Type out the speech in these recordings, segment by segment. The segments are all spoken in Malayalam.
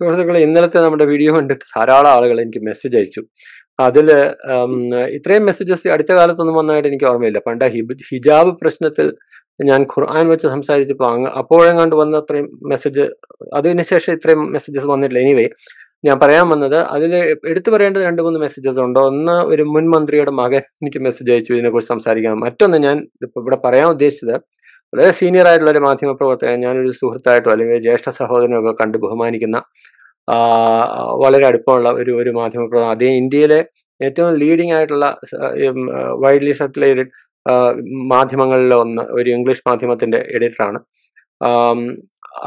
സുഹൃത്തുക്കൾ ഇന്നലത്തെ നമ്മുടെ വീഡിയോ കണ്ടിട്ട് ധാരാളം ആളുകൾ എനിക്ക് മെസ്സേജ് അയച്ചു അതിൽ ഇത്രയും മെസ്സേജസ് അടുത്ത കാലത്തൊന്നും വന്നതായിട്ട് എനിക്ക് ഓർമ്മയില്ല പണ്ട് ഹിജാബ് പ്രശ്നത്തിൽ ഞാൻ ഖുർആൻ വെച്ച് സംസാരിച്ചപ്പോൾ അങ്ങ് അപ്പോഴെങ്ങാണ്ട് വന്ന അത്രയും മെസ്സേജ് അതിനുശേഷം ഇത്രയും മെസ്സേജസ് വന്നിട്ടില്ല എനിവേ ഞാൻ പറയാൻ വന്നത് അതിൽ എടുത്തു പറയേണ്ടത് രണ്ട് മൂന്ന് മെസ്സേജസ് ഉണ്ട് ഒന്ന് ഒരു മുൻ മന്ത്രിയുടെ മകൻ എനിക്ക് മെസ്സേജ് അയച്ചു ഇതിനെക്കുറിച്ച് സംസാരിക്കാം മറ്റൊന്ന് ഞാൻ ഇവിടെ പറയാൻ ഉദ്ദേശിച്ചത് വളരെ സീനിയർ ആയിട്ടുള്ള ഒരു മാധ്യമ പ്രവർത്തകൻ ഞാനൊരു സുഹൃത്തായിട്ടോ അല്ലെങ്കിൽ ജ്യേഷ്ഠ സഹോദരനോ ഒക്കെ കണ്ട് ബഹുമാനിക്കുന്ന വളരെ അടുപ്പമുള്ള ഒരു ഒരു മാധ്യമ പ്രവർത്തകൻ അദ്ദേഹം ഇന്ത്യയിലെ ഏറ്റവും ലീഡിംഗ് ആയിട്ടുള്ള വൈഡ്ലി സെറ്റിലേറ്റഡ് മാധ്യമങ്ങളിൽ ഒന്ന് ഒരു ഇംഗ്ലീഷ് മാധ്യമത്തിന്റെ എഡിറ്ററാണ്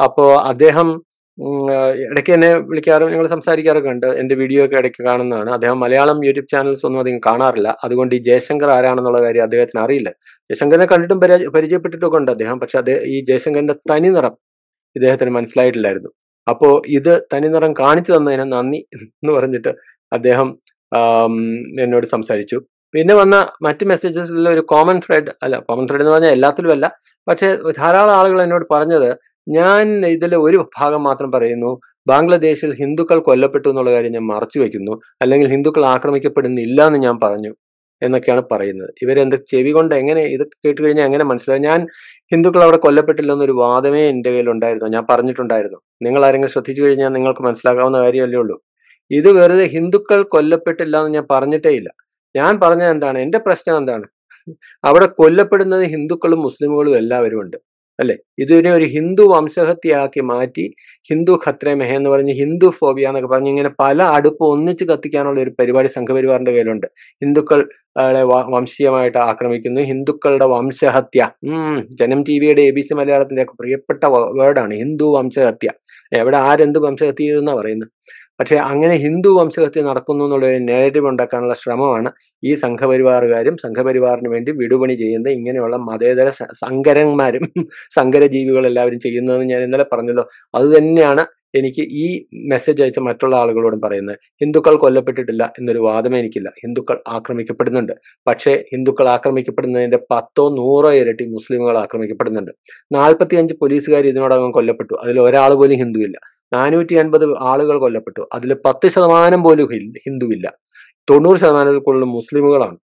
അപ്പോൾ അദ്ദേഹം ഇടയ്ക്ക് എന്നെ വിളിക്കാറും ഞങ്ങൾ സംസാരിക്കാറൊക്കെ ഉണ്ട് എൻ്റെ വീഡിയോ ഒക്കെ ഇടയ്ക്ക് കാണുന്നതാണ് അദ്ദേഹം മലയാളം യൂട്യൂബ് ചാനൽസ് ഒന്നും അധികം കാണാറില്ല അതുകൊണ്ട് ഈ ജയശങ്കർ ആരാണെന്നുള്ള കാര്യം അദ്ദേഹത്തിന് അറിയില്ല ജയശങ്കറിനെ കണ്ടിട്ടും പരിചയപ്പെട്ടിട്ടൊക്കെ ഉണ്ട് അദ്ദേഹം പക്ഷെ അദ്ദേഹം ഈ ജയശങ്കറിന്റെ തനി നിറം ഇദ്ദേഹത്തിന് മനസ്സിലായിട്ടില്ലായിരുന്നു അപ്പോൾ ഇത് തനി നിറം കാണിച്ചു തന്നതിന് നന്ദി എന്ന് പറഞ്ഞിട്ട് അദ്ദേഹം എന്നോട് സംസാരിച്ചു പിന്നെ വന്ന മറ്റ് മെസ്സേജസിലുള്ള ഒരു കോമൺ ത്രെഡ് അല്ല കോമൺ ത്രെഡ് എന്ന് പറഞ്ഞാൽ എല്ലാത്തിലും അല്ല പക്ഷേ ധാരാളം ആളുകൾ എന്നോട് പറഞ്ഞത് ഞാൻ ഇതിൽ ഒരു ഭാഗം മാത്രം പറയുന്നു ബംഗ്ലാദേശിൽ ഹിന്ദുക്കൾ കൊല്ലപ്പെട്ടു എന്നുള്ള കാര്യം ഞാൻ മറച്ചു വയ്ക്കുന്നു അല്ലെങ്കിൽ ഹിന്ദുക്കൾ ആക്രമിക്കപ്പെടുന്നില്ല എന്ന് ഞാൻ പറഞ്ഞു എന്നൊക്കെയാണ് പറയുന്നത് ഇവരെന്ത് ചെവി കൊണ്ട് എങ്ങനെ ഇത് കേട്ട് കഴിഞ്ഞാൽ എങ്ങനെ മനസ്സിലാവും ഞാൻ ഹിന്ദുക്കൾ അവിടെ എന്നൊരു വാദമേ എൻ്റെ കയ്യിലുണ്ടായിരുന്നു ഞാൻ പറഞ്ഞിട്ടുണ്ടായിരുന്നു നിങ്ങൾ ആരെങ്കിലും ശ്രദ്ധിച്ചു കഴിഞ്ഞാൽ നിങ്ങൾക്ക് മനസ്സിലാക്കാവുന്ന കാര്യമല്ലേ ഉള്ളൂ ഇത് വെറുതെ ഹിന്ദുക്കൾ കൊല്ലപ്പെട്ടില്ല എന്ന് ഞാൻ പറഞ്ഞിട്ടേ ഇല്ല ഞാൻ പറഞ്ഞത് എന്താണ് എൻ്റെ പ്രശ്നം എന്താണ് അവിടെ കൊല്ലപ്പെടുന്നത് ഹിന്ദുക്കളും മുസ്ലിമുകളും എല്ലാവരും ഉണ്ട് അല്ലെ ഇതിനെ ഒരു ഹിന്ദു വംശഹത്യയാക്കി മാറ്റി ഹിന്ദു ഖത്രെ എന്ന് പറഞ്ഞ് ഹിന്ദു ഫോബിയ എന്നൊക്കെ പറഞ്ഞ് ഇങ്ങനെ പല അടുപ്പ് ഒന്നിച്ച് കത്തിക്കാനുള്ള ഒരു പരിപാടി സംഘപരിവാറിന്റെ കയ്യിലുണ്ട് ഹിന്ദുക്കൾ വംശീയമായിട്ട് ആക്രമിക്കുന്നു ഹിന്ദുക്കളുടെ വംശഹത്യ ഉം ജനം ടി വിയുടെ എ ബി സി മലയാളത്തിന്റെ ഒക്കെ പ്രിയപ്പെട്ട വേർഡാണ് ഹിന്ദു വംശഹത്യ എവിടെ ആരെന്ത് വംശഹത്യ ചെയ്തെന്നാ പറയുന്നത് പക്ഷേ അങ്ങനെ ഹിന്ദു വംശഹത്യ നടക്കുന്നു എന്നുള്ളൊരു നേരിട്ട് ഉണ്ടാക്കാനുള്ള ശ്രമമാണ് ഈ സംഘപരിവാറുകാരും സംഘപരിവാറിന് വേണ്ടി വിടുപണി ചെയ്യുന്ന ഇങ്ങനെയുള്ള മതേതര സങ്കരന്മാരും സങ്കരജീവികൾ എല്ലാവരും ചെയ്യുന്നതെന്ന് ഞാൻ ഇന്നലെ പറഞ്ഞല്ലോ അത് തന്നെയാണ് എനിക്ക് ഈ മെസ്സേജ് അയച്ച മറ്റുള്ള ആളുകളോടും പറയുന്നത് ഹിന്ദുക്കൾ കൊല്ലപ്പെട്ടിട്ടില്ല എന്നൊരു വാദം എനിക്കില്ല ഹിന്ദുക്കൾ ആക്രമിക്കപ്പെടുന്നുണ്ട് പക്ഷേ ഹിന്ദുക്കൾ ആക്രമിക്കപ്പെടുന്നതിന്റെ പത്തോ നൂറോ ഇരട്ടി മുസ്ലിമുകൾ ആക്രമിക്കപ്പെടുന്നുണ്ട് അഞ്ച് പോലീസുകാർ ഇതിനോടകം കൊല്ലപ്പെട്ടു അതിൽ ഒരാൾ പോലും ഹിന്ദു ഇല്ല നാനൂറ്റി അൻപത് ആളുകൾ കൊല്ലപ്പെട്ടു അതിൽ പത്ത് ശതമാനം പോലും ഹിന്ദുവില്ല തൊണ്ണൂറ് ശതമാനത്തിൽ കൂടുതൽ മുസ്ലിമുകളാണ്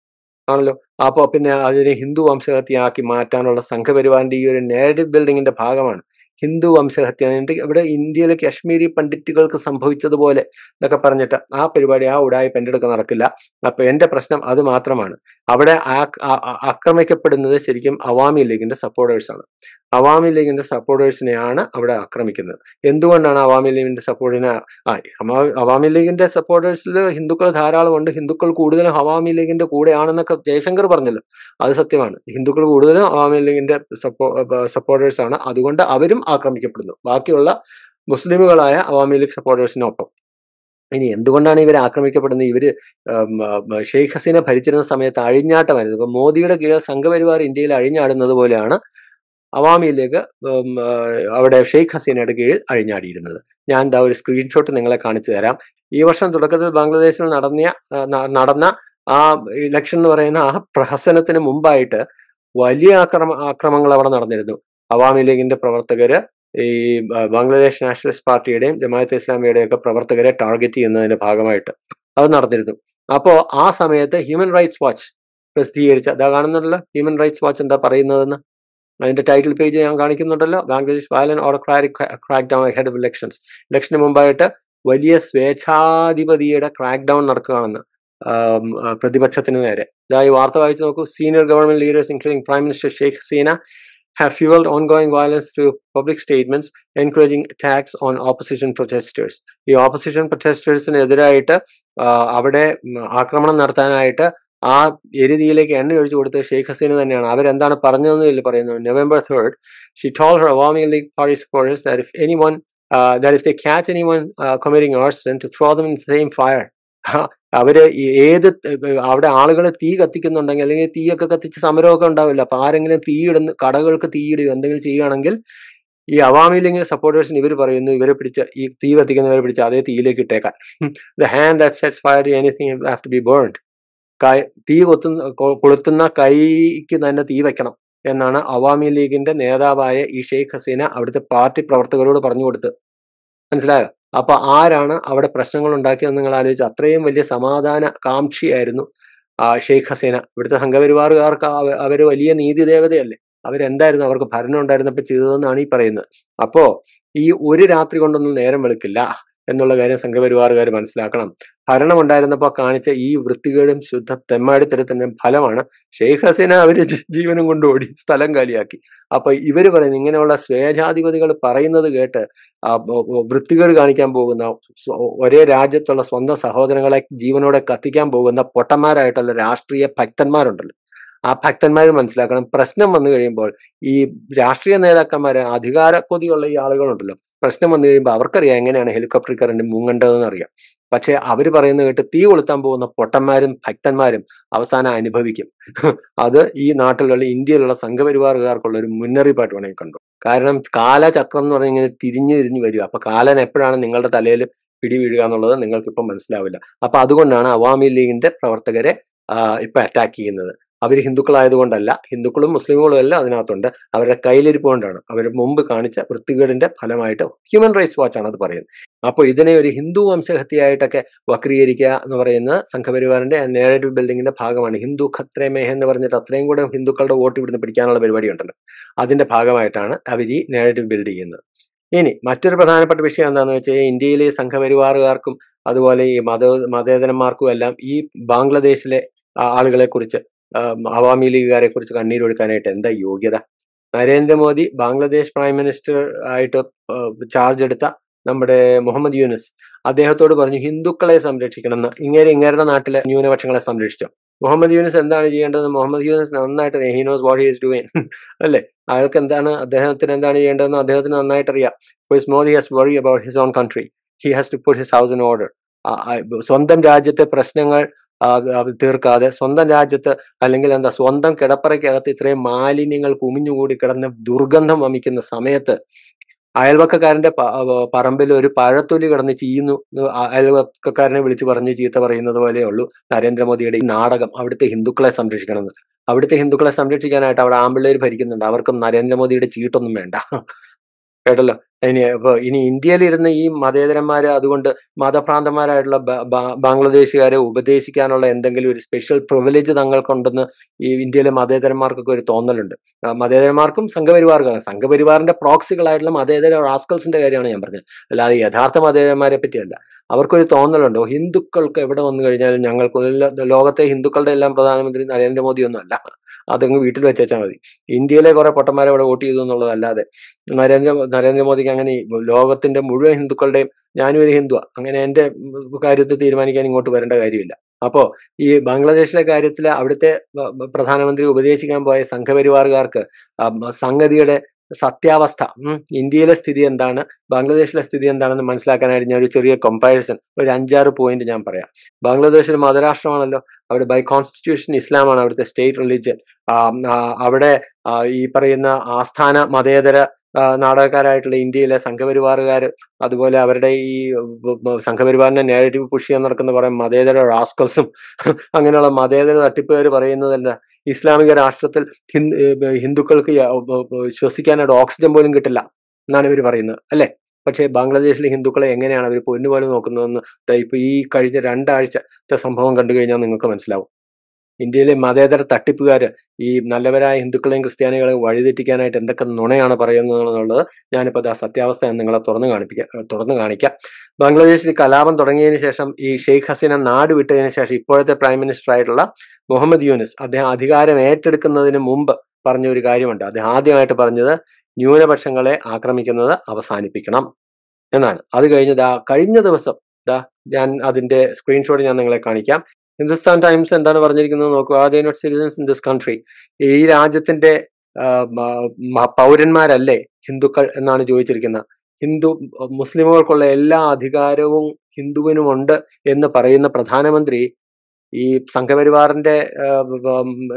ആണല്ലോ അപ്പോൾ പിന്നെ അതിനെ ഹിന്ദു വംശഹത്യയാക്കി മാറ്റാനുള്ള സംഘപരിവാറിന്റെ ഈ ഒരു നേരേറ്റീവ് ബിൽഡിങ്ങിന്റെ ഭാഗമാണ് ഹിന്ദു വംശഹത്യ ഇവിടെ ഇന്ത്യയിലെ കാശ്മീരി പണ്ഡിറ്റുകൾക്ക് സംഭവിച്ചതുപോലെ എന്നൊക്കെ പറഞ്ഞിട്ട് ആ പരിപാടി ആ ഉടായി പങ്കെടുക്കാൻ നടക്കില്ല അപ്പൊ എന്റെ പ്രശ്നം അത് മാത്രമാണ് അവിടെ ആക്രമിക്കപ്പെടുന്നത് ശരിക്കും അവാമി ലീഗിന്റെ സപ്പോർട്ടേഴ്സാണ് അവാമി ലീഗിന്റെ സപ്പോർട്ടേഴ്സിനെയാണ് അവിടെ ആക്രമിക്കുന്നത് എന്തുകൊണ്ടാണ് അവാമി ലീഗിന്റെ സപ്പോർട്ടിനെ അവാമി ലീഗിന്റെ സപ്പോർട്ടേഴ്സിൽ ഹിന്ദുക്കൾ ധാരാളമുണ്ട് ഹിന്ദുക്കൾ കൂടുതലും അവാമി ലീഗിന്റെ കൂടെയാണെന്നൊക്കെ ജയശങ്കർ പറഞ്ഞല്ലോ അത് സത്യമാണ് ഹിന്ദുക്കൾ കൂടുതലും അവാമി ലീഗിന്റെ സപ്പോ സപ്പോർട്ടേഴ്സാണ് അതുകൊണ്ട് അവരും ആക്രമിക്കപ്പെടുന്നു ബാക്കിയുള്ള മുസ്ലിമുകളായ അവാമി ലീഗ് സപ്പോർട്ടേഴ്സിനൊപ്പം ഇനി എന്തുകൊണ്ടാണ് ഇവർ ആക്രമിക്കപ്പെടുന്നത് ഇവർ ഷെയ്ഖ് ഹസീന ഭരിച്ചിരുന്ന സമയത്ത് അഴിഞ്ഞാട്ടമായിരുന്നു ഇപ്പൊ മോദിയുടെ കീഴിൽ സംഘപരിവാർ ഇന്ത്യയിൽ അഴിഞ്ഞാടുന്നത് പോലെയാണ് അവാമി ലീഗ് അവിടെ ഷെയ്ഖ് ഹസീനയുടെ കീഴിൽ അഴിഞ്ഞാടിയിരുന്നത് ഞാൻ എന്താ ഒരു സ്ക്രീൻഷോട്ട് നിങ്ങളെ കാണിച്ചു തരാം ഈ വർഷം തുടക്കത്തിൽ ബംഗ്ലാദേശിൽ നടന്ന നടന്ന ആ ഇലക്ഷൻ എന്ന് പറയുന്ന ആ പ്രഹസനത്തിന് മുമ്പായിട്ട് വലിയ ആക്രമ ആക്രമങ്ങൾ അവിടെ നടന്നിരുന്നു അവാമി ലീഗിന്റെ പ്രവർത്തകര് ഈ ബംഗ്ലാദേശ് നാഷണലിസ്റ്റ് പാർട്ടിയുടെയും ജമാഅത്ത് ഇസ്ലാമിയുടെയും ഒക്കെ പ്രവർത്തകരെ ടാർഗറ്റ് ചെയ്യുന്നതിന്റെ ഭാഗമായിട്ട് അത് നടന്നിരുന്നു അപ്പോൾ ആ സമയത്ത് ഹ്യൂമൻ റൈറ്റ്സ് വാച്ച് പ്രസിദ്ധീകരിച്ച അതാ കാണുന്നുണ്ടല്ലോ ഹ്യൂമൻ റൈറ്റ്സ് വാച്ച് എന്താ പറയുന്നതെന്ന് അതിൻ്റെ ടൈറ്റിൽ പേജ് ഞാൻ കാണിക്കുന്നുണ്ടല്ലോ ബാംഗ്ലാദേശ് വയലൻ ഓർ ക്രാരി crackdown head of elections ഇലക്ഷന് മുമ്പായിട്ട് വലിയ സ്വേച്ഛാധിപതിയുടെ ക്രാക്ക് ഡൗൺ നടക്കുകയാണെന്ന് പ്രതിപക്ഷത്തിന് നേരെ ഇതായി ഈ വാർത്ത വായിച്ചു നോക്കൂ senior government leaders including prime minister Sheikh Hasina have ongoing violence to public statements encouraging attacks on opposition protesters ഈ ഓപ്പോസിഷൻ പ്രൊട്ടസ്റ്റേഴ്സിനെതിരായിട്ട് അവിടെ ആക്രമണം നടത്താനായിട്ട് ആ എരുതിയിലേക്ക് എണ്ണ ഒഴിച്ചു കൊടുത്ത് ഷെയ്ഖ് ഹസീന തന്നെയാണ് അവരെന്താണ് ഇതിൽ പറയുന്നു November third she told her Awami League party supporters that if anyone that if the catch anyone committing arts to throw them in same fire അവര് ഏത് അവിടെ ആളുകൾ തീ കത്തിക്കുന്നുണ്ടെങ്കിൽ അല്ലെങ്കിൽ തീയൊക്കെ കത്തിച്ച് സമരമൊക്കെ ഉണ്ടാവില്ല അപ്പൊ ആരെങ്കിലും തീയിടുന്ന കടകൾക്ക് തീയിടുകയോ എന്തെങ്കിലും ചെയ്യുകയാണെങ്കിൽ ഈ അവാമി ലീഗ് സപ്പോർട്ടേഴ്സിന് ഇവർ പറയുന്നു ഇവരെ പിടിച്ച ഈ തീ കത്തിക്കുന്നവരെ പിടിച്ച് അതേ തീയിലേക്ക് ഇട്ടേക്കാൻ the hand that sets fire anything have to be burned കൈ തീ കൊത്തുന്ന കൊളുത്തുന്ന കൈക്ക് തന്നെ തീ വെക്കണം എന്നാണ് അവാമി ലീഗിന്റെ നേതാവായ ഈ ഷെയ്ഖ് ഹസീന അവിടുത്തെ പാർട്ടി പ്രവർത്തകരോട് പറഞ്ഞു കൊടുത്ത് മനസ്സിലായോ അപ്പൊ ആരാണ് അവിടെ പ്രശ്നങ്ങൾ ഉണ്ടാക്കിയെന്ന് നിങ്ങൾ ആലോചിച്ച് അത്രയും വലിയ സമാധാന കാംക്ഷിയായിരുന്നു ഷെയ്ഖ് ഹസീന ഇവിടുത്തെ സംഘപരിവാറുകാർക്ക് അവർ വലിയ നീതി ദേവതയല്ലേ അവരെന്തായിരുന്നു അവർക്ക് ഭരണം ഉണ്ടായിരുന്നപ്പോൾ ചെയ്തതെന്നാണ് ഈ പറയുന്നത് അപ്പോ ഈ ഒരു രാത്രി കൊണ്ടൊന്നും നേരം വെളുക്കില്ല എന്നുള്ള കാര്യം സംഘപരിവാറുകാർ മനസ്സിലാക്കണം ഭരണം ഉണ്ടായിരുന്നപ്പോൾ കാണിച്ച ഈ വൃത്തികേടും ശുദ്ധ തെമ്മാടിത്തരത്തിന്റെ ഫലമാണ് ഷെയ്ഖ് ഹസീന അവര് ജീവനും കൊണ്ട് ഓടി സ്ഥലം കാലിയാക്കി അപ്പൊ ഇവര് പറയുന്നത് ഇങ്ങനെയുള്ള സ്വേച്ഛാധിപതികൾ പറയുന്നത് കേട്ട് വൃത്തികേട് കാണിക്കാൻ പോകുന്ന ഒരേ രാജ്യത്തുള്ള സ്വന്തം സഹോദരങ്ങളെ ജീവനോടെ കത്തിക്കാൻ പോകുന്ന പൊട്ടന്മാരായിട്ടുള്ള രാഷ്ട്രീയ ഭക്തന്മാരുണ്ടല്ലോ ആ ഭക്തന്മാർ മനസ്സിലാക്കണം പ്രശ്നം വന്നു കഴിയുമ്പോൾ ഈ രാഷ്ട്രീയ നേതാക്കന്മാരെ അധികാര കൊതിയുള്ള ഈ ആളുകളുണ്ടല്ലോ പ്രശ്നം വന്നു കഴിയുമ്പോൾ അവർക്കറിയാം എങ്ങനെയാണ് ഹെലികോപ്റ്റർ കറണ്ട് മുങ്ങേണ്ടതെന്ന് അറിയാം പക്ഷെ അവർ പറയുന്ന കേട്ട് തീ കൊളുത്താൻ പോകുന്ന പൊട്ടന്മാരും ഭക്തന്മാരും അവസാനം അനുഭവിക്കും അത് ഈ നാട്ടിലുള്ള ഇന്ത്യയിലുള്ള സംഘപരിവാറുകാർക്കുള്ള ഒരു മുന്നറിയിപ്പായിട്ട് വേണമെങ്കിൽ കണ്ടു കാരണം കാലചക്രം എന്ന് പറഞ്ഞാൽ ഇങ്ങനെ തിരിഞ്ഞു തിരിഞ്ഞു വരിക അപ്പൊ കാലൻ എപ്പോഴാണ് നിങ്ങളുടെ തലയിൽ പിടി വീഴുക എന്നുള്ളത് നിങ്ങൾക്കിപ്പം മനസ്സിലാവില്ല അപ്പൊ അതുകൊണ്ടാണ് അവാമി ലീഗിന്റെ പ്രവർത്തകരെ ഇപ്പൊ അറ്റാക്ക് ചെയ്യുന്നത് അവർ ഹിന്ദുക്കളായതുകൊണ്ടല്ല ഹിന്ദുക്കളും മുസ്ലിമുകളും എല്ലാം അതിനകത്തുണ്ട് അവരുടെ കയ്യിലിരിപ്പ് കൊണ്ടാണ് അവർ മുമ്പ് കാണിച്ച വൃത്തികേടിന്റെ ഫലമായിട്ട് ഹ്യൂമൻ റൈറ്റ്സ് വാച്ചാണ് അത് പറയുന്നത് അപ്പോൾ ഇതിനെ ഒരു ഹിന്ദു വംശഹത്യയായിട്ടൊക്കെ വക്രീകരിക്കുക എന്ന് പറയുന്ന സംഘപരിവാറിന്റെ നേരേറ്റീവ് ബിൽഡിങ്ങിന്റെ ഭാഗമാണ് ഹിന്ദു ഖത്രേമേഹ എന്ന് പറഞ്ഞിട്ട് അത്രയും കൂടെ ഹിന്ദുക്കളുടെ വോട്ട് ഇവിടുന്ന് പിടിക്കാനുള്ള പരിപാടി ഉണ്ടല്ലോ അതിന്റെ ഭാഗമായിട്ടാണ് അവർ ഈ നേരേറ്റീവ് ബിൽഡ് ചെയ്യുന്നത് ഇനി മറ്റൊരു പ്രധാനപ്പെട്ട വിഷയം എന്താണെന്ന് കഴിഞ്ഞാൽ ഇന്ത്യയിലെ സംഘപരിവാറുകാർക്കും അതുപോലെ ഈ മത മതേതരന്മാർക്കും എല്ലാം ഈ ബംഗ്ലാദേശിലെ ആളുകളെ കുറിച്ച് അവാമി ലീഗുകാരെ കുറിച്ച് കണ്ണീരൊടുക്കാനായിട്ട് എന്താ യോഗ്യത നരേന്ദ്രമോദി ബംഗ്ലാദേശ് പ്രൈം മിനിസ്റ്റർ ആയിട്ട് ചാർജ് എടുത്ത നമ്മുടെ മുഹമ്മദ് യൂനിസ് അദ്ദേഹത്തോട് പറഞ്ഞു ഹിന്ദുക്കളെ സംരക്ഷിക്കണം എന്ന് ഇങ്ങനെ നാട്ടിലെ ന്യൂനപക്ഷങ്ങളെ സംരക്ഷിച്ചു മുഹമ്മദ് യൂനിസ് എന്താണ് ചെയ്യേണ്ടത് മുഹമ്മദ് യൂനിസ് നന്നായിട്ട് he knows what is doing അല്ലേ അയാൾക്ക് എന്താണ് അദ്ദേഹത്തിന് എന്താണ് ചെയ്യേണ്ടതെന്ന് അദ്ദേഹത്തിന് നന്നായിട്ട് അറിയാം Modi has worry about his own country he has to put his house in order സ്വന്തം രാജ്യത്തെ പ്രശ്നങ്ങൾ തീർക്കാതെ സ്വന്തം രാജ്യത്ത് അല്ലെങ്കിൽ എന്താ സ്വന്തം കിടപ്പറയ്ക്കകത്ത് ഇത്രയും മാലിന്യങ്ങൾ കുമിഞ്ഞുകൂടി കിടന്ന് ദുർഗന്ധം വമിക്കുന്ന സമയത്ത് അയൽവക്കക്കാരന്റെ പറമ്പിൽ ഒരു പഴത്തൊലി കിടന്ന് ചീയുന്നു അയൽവക്കക്കാരനെ വിളിച്ചു പറഞ്ഞ് ചീത്ത പറയുന്നത് പോലെയുള്ളൂ നരേന്ദ്രമോദിയുടെ ഈ നാടകം അവിടുത്തെ ഹിന്ദുക്കളെ സംരക്ഷിക്കണമെന്ന് അവിടുത്തെ ഹിന്ദുക്കളെ സംരക്ഷിക്കാനായിട്ട് അവിടെ ആമ്പിള്ളേർ ഭരിക്കുന്നുണ്ട് അവർക്കും നരേന്ദ്രമോദിയുടെ ചീട്ടൊന്നും വേണ്ട കേട്ടല്ലോ ഇനി ഇപ്പോൾ ഇനി ഇന്ത്യയിലിരുന്ന് ഈ മതേതരന്മാര് അതുകൊണ്ട് മതഭ്രാന്തന്മാരായിട്ടുള്ള ബംഗ്ലാദേശുകാരെ ഉപദേശിക്കാനുള്ള എന്തെങ്കിലും ഒരു സ്പെഷ്യൽ പ്രിവിലേജ് തങ്ങൾക്കുണ്ടെന്ന് ഈ ഇന്ത്യയിലെ മതേതരന്മാർക്കൊക്കെ ഒരു തോന്നലുണ്ട് മതേതരന്മാർക്കും സംഘപരിവാർക്കാണ് സംഘപരിവാറിന്റെ പ്രോക്സികളായിട്ടുള്ള മതേതര റാസ്കൾസിന്റെ കാര്യമാണ് ഞാൻ പറഞ്ഞത് അല്ലാതെ യഥാർത്ഥ മതേതരന്മാരെ പറ്റിയല്ല അവർക്കൊരു തോന്നലുണ്ടോ ഹിന്ദുക്കൾക്ക് എവിടെ വന്നു കഴിഞ്ഞാലും ഞങ്ങൾക്ക് ലോകത്തെ ഹിന്ദുക്കളുടെ എല്ലാം പ്രധാനമന്ത്രി നരേന്ദ്രമോദി ഒന്നും അല്ല അതങ്ങ് വീട്ടിൽ വെച്ചാൽ മതി ഇന്ത്യയിലെ കുറെ പൊട്ടന്മാരെ ഇവിടെ വോട്ട് ചെയ്തു എന്നുള്ളതല്ലാതെ നരേന്ദ്ര നരേന്ദ്രമോദിക്ക് അങ്ങനെ ലോകത്തിന്റെ മുഴുവൻ ഹിന്ദുക്കളുടെയും ഞാനും ഒരു ഹിന്ദുവാ അങ്ങനെ എന്റെ കാര്യത്തിൽ തീരുമാനിക്കാൻ ഇങ്ങോട്ട് വരേണ്ട കാര്യമില്ല അപ്പോ ഈ ബംഗ്ലാദേശിലെ കാര്യത്തിൽ അവിടുത്തെ പ്രധാനമന്ത്രി ഉപദേശിക്കാൻ പോയ സംഘപരിവാറുകാർക്ക് സംഗതിയുടെ സത്യാവസ്ഥ ഇന്ത്യയിലെ സ്ഥിതി എന്താണ് ബംഗ്ലാദേശിലെ സ്ഥിതി എന്താണെന്ന് മനസ്സിലാക്കാനായിട്ട് ഞാൻ ഒരു ചെറിയ കമ്പാരിസൺ ഒരു അഞ്ചാറ് പോയിന്റ് ഞാൻ പറയാം ബംഗ്ലാദേശ് ഒരു മതരാഷ്ട്രമാണല്ലോ അവിടെ ബൈ കോൺസ്റ്റിറ്റ്യൂഷൻ ഇസ്ലാമാണ് അവിടുത്തെ സ്റ്റേറ്റ് റിലീജിയൻ അവിടെ ഈ പറയുന്ന ആസ്ഥാന മതേതര നാടകക്കാരായിട്ടുള്ള ഇന്ത്യയിലെ സംഘപരിവാറുകാർ അതുപോലെ അവരുടെ ഈ സംഘപരിവാറിന്റെ നേരറ്റീവ് പുഷ് ചെയ്യാൻ നടക്കുന്ന പറയും മതേതര റാസ്കൾസും അങ്ങനെയുള്ള മതേതര തട്ടിപ്പുകാർ പറയുന്നതല്ല ഇസ്ലാമിക രാഷ്ട്രത്തിൽ ഹിന്ദുക്കൾക്ക് ശ്വസിക്കാനായിട്ട് ഓക്സിജൻ പോലും കിട്ടില്ല എന്നാണ് ഇവർ പറയുന്നത് അല്ലേ പക്ഷേ ബംഗ്ലാദേശിലെ ഹിന്ദുക്കളെ എങ്ങനെയാണ് അവർ പൊന്നുപോലെ നോക്കുന്നതെന്ന് ഇപ്പോൾ ഈ കഴിഞ്ഞ രണ്ടാഴ്ചത്തെ സംഭവം കണ്ടു കഴിഞ്ഞാൽ നിങ്ങൾക്ക് മനസ്സിലാവും ഇന്ത്യയിലെ മതേതര തട്ടിപ്പുകാർ ഈ നല്ലവരായ ഹിന്ദുക്കളെയും ക്രിസ്ത്യാനികളെയും വഴിതെറ്റിക്കാനായിട്ട് എന്തൊക്കെ നുണയാണ് പറയുന്നതെന്നുള്ളത് ഞാനിപ്പോൾ ആ സത്യാവസ്ഥ നിങ്ങളെ തുറന്നു കാണിപ്പിക്കാം തുറന്നു കാണിക്കാം ബംഗ്ലാദേശിൽ കലാപം തുടങ്ങിയതിന് ശേഷം ഈ ഷെയ്ഖ് ഹസീന നാട് വിട്ടതിന് ശേഷം ഇപ്പോഴത്തെ പ്രൈം മിനിസ്റ്റർ ആയിട്ടുള്ള മുഹമ്മദ് യൂനിസ് അദ്ദേഹം അധികാരം ഏറ്റെടുക്കുന്നതിന് മുമ്പ് പറഞ്ഞ ഒരു കാര്യമുണ്ട് അദ്ദേഹം ആദ്യമായിട്ട് പറഞ്ഞത് ന്യൂനപക്ഷങ്ങളെ ആക്രമിക്കുന്നത് അവസാനിപ്പിക്കണം എന്നാണ് അത് കഴിഞ്ഞ് ദാ കഴിഞ്ഞ ദിവസം ദാ ഞാൻ അതിന്റെ സ്ക്രീൻഷോട്ട് ഞാൻ നിങ്ങളെ കാണിക്കാം ഹിന്ദുസ്ഥാൻ ടൈംസ് എന്താണ് പറഞ്ഞിരിക്കുന്നത് നോക്കുക are they not in this country ഈ രാജ്യത്തിന്റെ പൗരന്മാരല്ലേ ഹിന്ദുക്കൾ എന്നാണ് ചോദിച്ചിരിക്കുന്നത് ഹിന്ദു മുസ്ലിമുകൾക്കുള്ള എല്ലാ അധികാരവും ഹിന്ദുവിനുമുണ്ട് എന്ന് പറയുന്ന പ്രധാനമന്ത്രി ഈ സംഘപരിവാറിന്റെ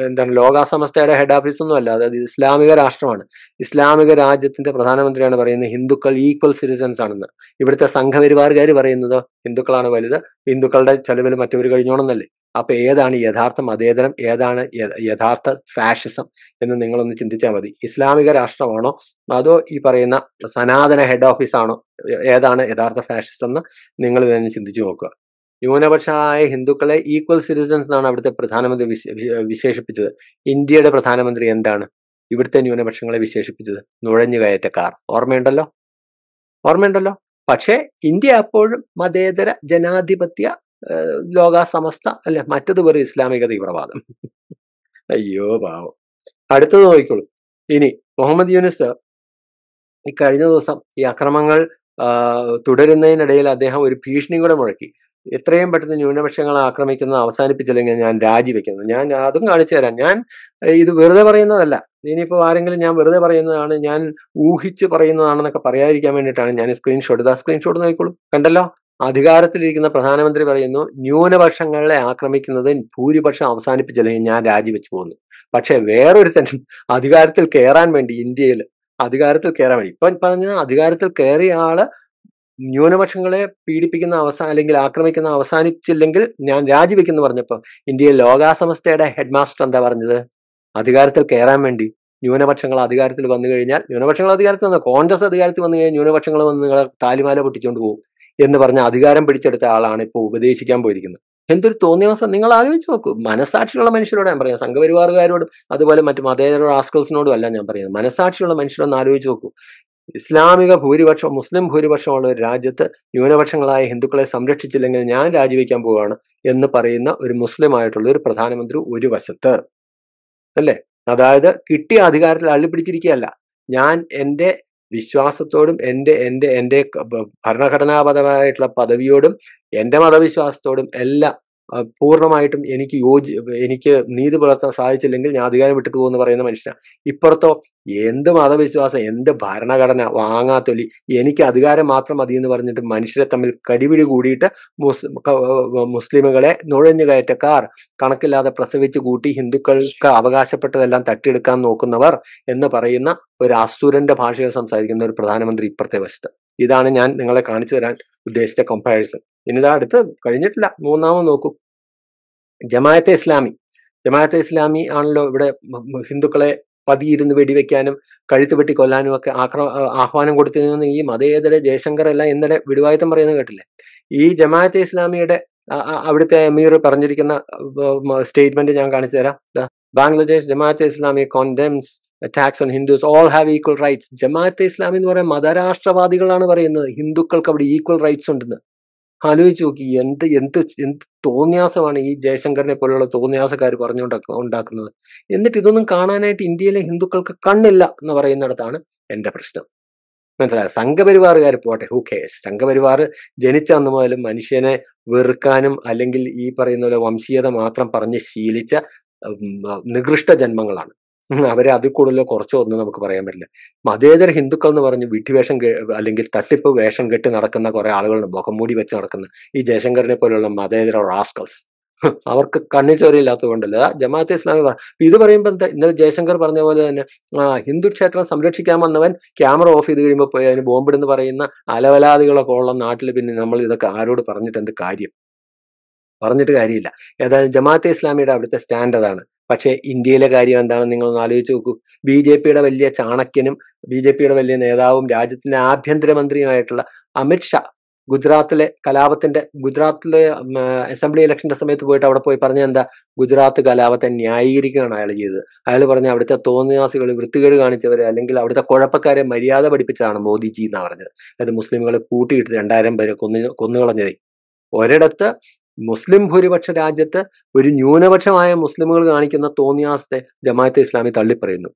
എന്താണ് ലോകാസമസ്തയുടെ ഹെഡ് ഓഫീസ് ഒന്നും അല്ല അതായത് ഇസ്ലാമിക രാഷ്ട്രമാണ് ഇസ്ലാമിക രാജ്യത്തിന്റെ പ്രധാനമന്ത്രിയാണ് പറയുന്നത് ഹിന്ദുക്കൾ ഈക്വൽ സിറ്റിസൺസ് ആണെന്ന് ഇവിടുത്തെ സംഘപരിവാറുകാർ പറയുന്നത് ഹിന്ദുക്കളാണ് വലുത് ഹിന്ദുക്കളുടെ ചെലവിൽ മറ്റവർ കഴിഞ്ഞോണമെന്നല്ലേ അപ്പൊ ഏതാണ് യഥാർത്ഥ മതേതരം ഏതാണ് യഥാർത്ഥ ഫാഷിസം എന്ന് നിങ്ങളൊന്ന് ചിന്തിച്ചാൽ മതി ഇസ്ലാമിക രാഷ്ട്രമാണോ അതോ ഈ പറയുന്ന സനാതന ഹെഡ് ഓഫീസാണോ ഏതാണ് യഥാർത്ഥ ഫാഷിസം എന്ന് നിങ്ങൾ തന്നെ ചിന്തിച്ചു നോക്കുക ന്യൂനപക്ഷമായ ഹിന്ദുക്കളെ ഈക്വൽ സിറ്റിസൻസ് എന്നാണ് അവിടുത്തെ പ്രധാനമന്ത്രി വിശേഷിപ്പിച്ചത് ഇന്ത്യയുടെ പ്രധാനമന്ത്രി എന്താണ് ഇവിടുത്തെ ന്യൂനപക്ഷങ്ങളെ വിശേഷിപ്പിച്ചത് കയറ്റക്കാർ ഓർമ്മയുണ്ടല്ലോ ഓർമ്മയുണ്ടല്ലോ പക്ഷേ ഇന്ത്യ അപ്പോഴും മതേതര ജനാധിപത്യ ലോക സമസ്ത അല്ലെ മറ്റത് വെറും ഇസ്ലാമിക തീവ്രവാദം അയ്യോ പാവം അടുത്തത് നോക്കിക്കോളൂ ഇനി മുഹമ്മദ് യൂനിസ് ഈ കഴിഞ്ഞ ദിവസം ഈ അക്രമങ്ങൾ തുടരുന്നതിനിടയിൽ അദ്ദേഹം ഒരു ഭീഷണി കൂടെ മുഴക്കി എത്രയും പെട്ടെന്ന് ന്യൂനപക്ഷങ്ങളെ ആക്രമിക്കുന്നത് അവസാനിപ്പിച്ചില്ലെങ്കിൽ ഞാൻ രാജിവെക്കുന്നത് ഞാൻ അതും കാണിച്ചു തരാം ഞാൻ ഇത് വെറുതെ പറയുന്നതല്ല ഇനിയിപ്പോൾ ആരെങ്കിലും ഞാൻ വെറുതെ പറയുന്നതാണ് ഞാൻ ഊഹിച്ച് പറയുന്നതാണെന്നൊക്കെ പറയാതിരിക്കാൻ വേണ്ടിയിട്ടാണ് ഞാൻ സ്ക്രീൻഷോട്ട് ഇതാ സ്ക്രീൻഷോട്ട് നോക്കിക്കോളൂ കണ്ടല്ലോ അധികാരത്തിലിരിക്കുന്ന പ്രധാനമന്ത്രി പറയുന്നു ന്യൂനപക്ഷങ്ങളെ ആക്രമിക്കുന്നത് ഭൂരിപക്ഷം അവസാനിപ്പിച്ചില്ലെങ്കിൽ ഞാൻ രാജിവെച്ചു പോകുന്നു പക്ഷേ തന്നെ അധികാരത്തിൽ കയറാൻ വേണ്ടി ഇന്ത്യയിൽ അധികാരത്തിൽ കയറാൻ വേണ്ടി ഇപ്പം പറഞ്ഞ അധികാരത്തിൽ കയറിയ ആള് ന്യൂനപക്ഷങ്ങളെ പീഡിപ്പിക്കുന്ന അവസാന അല്ലെങ്കിൽ ആക്രമിക്കുന്ന അവസാനിച്ചില്ലെങ്കിൽ ഞാൻ രാജിവെക്കുന്നു പറഞ്ഞപ്പോൾ ഇന്ത്യയിൽ ലോകാസമസ്തയുടെ ഹെഡ് മാസ്റ്റർ എന്താ പറഞ്ഞത് അധികാരത്തിൽ കയറാൻ വേണ്ടി ന്യൂനപക്ഷങ്ങൾ അധികാരത്തിൽ വന്നു കഴിഞ്ഞാൽ ന്യൂനപക്ഷങ്ങൾ അധികാരത്തിൽ വന്ന കോൺഗ്രസ് അധികാരത്തിൽ വന്നു കഴിഞ്ഞാൽ ന്യൂനപക്ഷങ്ങൾ വന്ന് നിങ്ങളെ താലിമാല പൊട്ടിച്ചുകൊണ്ട് പോകും എന്ന് പറഞ്ഞ അധികാരം പിടിച്ചെടുത്ത ആളാണ് ഇപ്പോൾ ഉപദേശിക്കാൻ പോയിരിക്കുന്നത് എന്തൊരു തോന്നിയവസം നിങ്ങൾ ആലോചിച്ച് നോക്കൂ മനസാക്ഷിയുള്ള മനുഷ്യരോട് ഞാൻ പറയുന്നത് സംഘപരിവാറുകാരോടും അതുപോലെ മറ്റു മതേതര റാസ്കൾസിനോടും അല്ല ഞാൻ പറയുന്നത് മനസാക്ഷിയുള്ള മനുഷ്യരൊന്ന് ആലോചിച്ച് നോക്കൂ ഇസ്ലാമിക ഭൂരിപക്ഷം മുസ്ലിം ഭൂരിപക്ഷമുള്ള ഒരു രാജ്യത്ത് ന്യൂനപക്ഷങ്ങളായ ഹിന്ദുക്കളെ സംരക്ഷിച്ചില്ലെങ്കിൽ ഞാൻ രാജിവെക്കാൻ പോവുകയാണ് എന്ന് പറയുന്ന ഒരു മുസ്ലിം ആയിട്ടുള്ള ഒരു പ്രധാനമന്ത്രി ഒരു വശത്ത് അല്ലേ അതായത് കിട്ടിയ അധികാരത്തിൽ അള്ളിപ്പിടിച്ചിരിക്കുകയല്ല ഞാൻ എൻ്റെ വിശ്വാസത്തോടും എൻ്റെ എൻ്റെ എൻ്റെ ഭരണഘടനാപരമായിട്ടുള്ള പദവിയോടും എൻ്റെ മതവിശ്വാസത്തോടും എല്ലാം പൂർണ്ണമായിട്ടും എനിക്ക് യോജി എനിക്ക് നീതി പുലർത്താൻ സാധിച്ചില്ലെങ്കിൽ ഞാൻ അധികാരം വിട്ടിട്ട് പോകുന്ന പറയുന്ന മനുഷ്യനാണ് ഇപ്പുറത്തോ എന്ത് മതവിശ്വാസം എന്ത് ഭരണഘടന വാങ്ങാത്തൊലി എനിക്ക് അധികാരം മാത്രം മതി എന്ന് പറഞ്ഞിട്ട് മനുഷ്യരെ തമ്മിൽ കടിപിടി കൂടിയിട്ട് മുസ്ലിമുകളെ നുഴഞ്ഞു കയറ്റക്കാർ കണക്കില്ലാതെ പ്രസവിച്ച് കൂട്ടി ഹിന്ദുക്കൾക്ക് അവകാശപ്പെട്ടതെല്ലാം തട്ടിയെടുക്കാൻ നോക്കുന്നവർ എന്ന് പറയുന്ന ഒരു അസുരന്റെ ഭാഷയിൽ സംസാരിക്കുന്ന ഒരു പ്രധാനമന്ത്രി ഇപ്പുറത്തെ വശത്ത് ഇതാണ് ഞാൻ നിങ്ങളെ കാണിച്ചു തരാൻ ഉദ്ദേശിച്ച കമ്പാരിസൺ ഇനിതാ അടുത്ത് കഴിഞ്ഞിട്ടില്ല മൂന്നാമത് നോക്കൂ ജമായത്തെ ഇസ്ലാമി ജമാഅത്തെ ഇസ്ലാമി ആണല്ലോ ഇവിടെ ഹിന്ദുക്കളെ പതിയിരുന്ന് വെടിവെക്കാനും കഴുത്ത് വെട്ടി കൊല്ലാനും ഒക്കെ ആക്ര ആഹ്വാനം കൊടുത്തിരുന്ന ഈ മതേതര ജയശങ്കർ എല്ലാം ഇന്നലെ വിടുവായത്തം പറയുന്നത് കേട്ടില്ലേ ഈ ജമാഅത്തെ ഇസ്ലാമിയുടെ അവിടുത്തെ അമീർ പറഞ്ഞിരിക്കുന്ന സ്റ്റേറ്റ്മെന്റ് ഞാൻ കാണിച്ചു തരാം Bangladesh Jamaat Islami condemns attacks on Hindus all have equal rights Jamaat Islami എന്ന് പറയുന്ന മതരാഷ്ട്രവാദികളാണ് പറയുന്നത് ഹിന്ദുക്കൾക്ക് അവിടെ ഈക്വൽ റൈറ്റ്സ് ഉണ്ടെന്ന് ആലോചിച്ച് നോക്കി എന്ത് എന്ത് എന്ത് തോന്നിയാസമാണ് ഈ ജയശങ്കറിനെ പോലെയുള്ള തോന്നിയാസക്കാർ പറഞ്ഞുണ്ടാക്ക ഉണ്ടാക്കുന്നത് എന്നിട്ട് ഇതൊന്നും കാണാനായിട്ട് ഇന്ത്യയിലെ ഹിന്ദുക്കൾക്ക് കണ്ണില്ല എന്ന് പറയുന്നിടത്താണ് എൻ്റെ പ്രശ്നം മനസ്സിലായ സംഘപരിവാറുകാർ പോട്ടെ ഹൂ കേസ് സംഘപരിവാർ ജനിച്ച അന്ന് മുതൽ മനുഷ്യനെ വെറുക്കാനും അല്ലെങ്കിൽ ഈ പറയുന്ന പോലെ വംശീയത മാത്രം പറഞ്ഞ് ശീലിച്ച നികൃഷ്ട ജന്മങ്ങളാണ് അവരെ അതിൽ കൂടുതലോ കുറച്ചോ ഒന്നും നമുക്ക് പറയാൻ പറ്റില്ല മതേതര ഹിന്ദുക്കൾ എന്ന് പറഞ്ഞ് വിട്ടുവേഷം അല്ലെങ്കിൽ തട്ടിപ്പ് വേഷം കെട്ടി നടക്കുന്ന കുറെ ആളുകളുണ്ട് മുഖം മൂടി വെച്ച് നടക്കുന്ന ഈ ജയശങ്കറിനെ പോലെയുള്ള മതേതര റാസ്കൾസ് അവർക്ക് കണ്ണി കണ്ണു കൊണ്ടല്ല ജമാഅത്തെ ഇസ്ലാമി ഇത് പറയുമ്പോൾ എന്താ ഇന്നലെ ജയശങ്കർ പറഞ്ഞ പോലെ തന്നെ ഹിന്ദു ക്ഷേത്രം സംരക്ഷിക്കാൻ വന്നവൻ ക്യാമറ ഓഫ് ചെയ്ത് കഴിയുമ്പോൾ പോയി അതിന് ബോംബിടുന്ന് പറയുന്ന അലവലാദികളൊക്കെ ഉള്ള നാട്ടിൽ പിന്നെ നമ്മൾ ഇതൊക്കെ ആരോട് പറഞ്ഞിട്ട് എന്ത് കാര്യം പറഞ്ഞിട്ട് കാര്യമില്ല ഏതായാലും ജമാഅത്തെ ഇസ്ലാമിയുടെ അവിടുത്തെ സ്റ്റാൻഡ് അതാണ് പക്ഷേ ഇന്ത്യയിലെ കാര്യം എന്താണെന്ന് ഒന്ന് ആലോചിച്ച് നോക്കൂ ബി ജെ പിയുടെ വലിയ ചാണക്യനും ബി ജെ പിയുടെ വലിയ നേതാവും രാജ്യത്തിന്റെ ആഭ്യന്തരമന്ത്രിയുമായിട്ടുള്ള അമിത് ഷാ ഗുജറാത്തിലെ കലാപത്തിന്റെ ഗുജറാത്തിലെ അസംബ്ലി ഇലക്ഷന്റെ സമയത്ത് പോയിട്ട് അവിടെ പോയി പറഞ്ഞ എന്താ ഗുജറാത്ത് കലാപത്തെ ന്യായീകരിക്കുകയാണ് അയാൾ ചെയ്തത് അയാൾ പറഞ്ഞ അവിടുത്തെ തോന്നിയാസികൾ വൃത്തികേട് കാണിച്ചവരെ അല്ലെങ്കിൽ അവിടുത്തെ കുഴപ്പക്കാരെ മര്യാദ പഠിപ്പിച്ചതാണ് മോദിജി എന്നാണ് പറഞ്ഞത് അതായത് മുസ്ലിമുകളെ കൂട്ടിയിട്ട് രണ്ടായിരം പേരെ കൊന്നു കൊന്നുകളഞ്ഞതേ ഒരിടത്ത് മുസ്ലിം ഭൂരിപക്ഷ രാജ്യത്ത് ഒരു ന്യൂനപക്ഷമായ മുസ്ലിമുകൾ കാണിക്കുന്ന തോന്നിയാസത്തെ ജമാഅത്തെ ഇസ്ലാമി തള്ളിപ്പറയുന്നു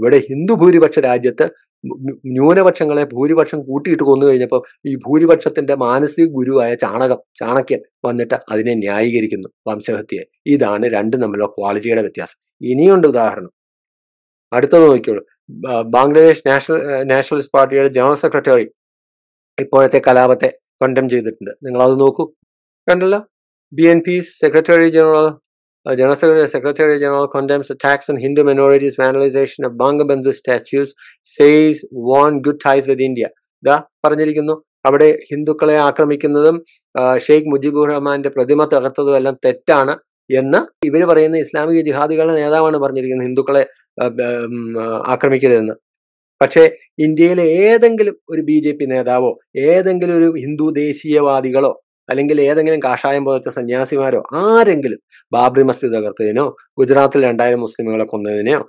ഇവിടെ ഹിന്ദു ഭൂരിപക്ഷ രാജ്യത്ത് ന്യൂനപക്ഷങ്ങളെ ഭൂരിപക്ഷം കൂട്ടിയിട്ട് കൊന്നു കഴിഞ്ഞപ്പോൾ ഈ ഭൂരിപക്ഷത്തിന്റെ മാനസിക ഗുരുവായ ചാണകം ചാണക്യൻ വന്നിട്ട് അതിനെ ന്യായീകരിക്കുന്നു വംശഹത്യയെ ഇതാണ് രണ്ടും തമ്മിലുള്ള ക്വാളിറ്റിയുടെ വ്യത്യാസം ഇനിയുണ്ട് ഉദാഹരണം അടുത്തത് നോക്കിയോളൂ ബംഗ്ലാദേശ് നാഷണൽ നാഷണലിസ്റ്റ് പാർട്ടിയുടെ ജനറൽ സെക്രട്ടറി ഇപ്പോഴത്തെ കലാപത്തെ കണ്ടം ചെയ്തിട്ടുണ്ട് നിങ്ങൾ അത് നോക്കൂ കണ്ടല്ലോ BNP's Secretary General, uh, General Secretary, Secretary General condemns attacks on Hindu minorities, vandalization of Bangabandhu statues, says want good ties with India. ദാ പറഞ്ഞിരിക്കുന്നു അവിടെ ഹിന്ദുക്കളെ ആക്രമിക്കുന്നതും ഷെയ്ഖ് മുജിബുർ റഹ്മാന്റെ പ്രതിമ തകർത്തതും എല്ലാം തെറ്റാണ് എന്ന് ഇവർ പറയുന്ന ഇസ്ലാമിക ജിഹാദികളുടെ നേതാവാണ് പറഞ്ഞിരിക്കുന്നത് ഹിന്ദുക്കളെ ആക്രമിക്കരുതെന്ന് പക്ഷേ ഇന്ത്യയിലെ ഏതെങ്കിലും ഒരു ബി ജെ പി നേതാവോ ഏതെങ്കിലും ഒരു ഹിന്ദു ദേശീയവാദികളോ അല്ലെങ്കിൽ ഏതെങ്കിലും കാഷായം പോലത്തെ സന്യാസിമാരോ ആരെങ്കിലും ബാബറി മസ്ജിദ് തകർത്തതിനോ ഗുജറാത്തിൽ രണ്ടായിരം മുസ്ലിമുകളെ കൊന്നതിനെയോ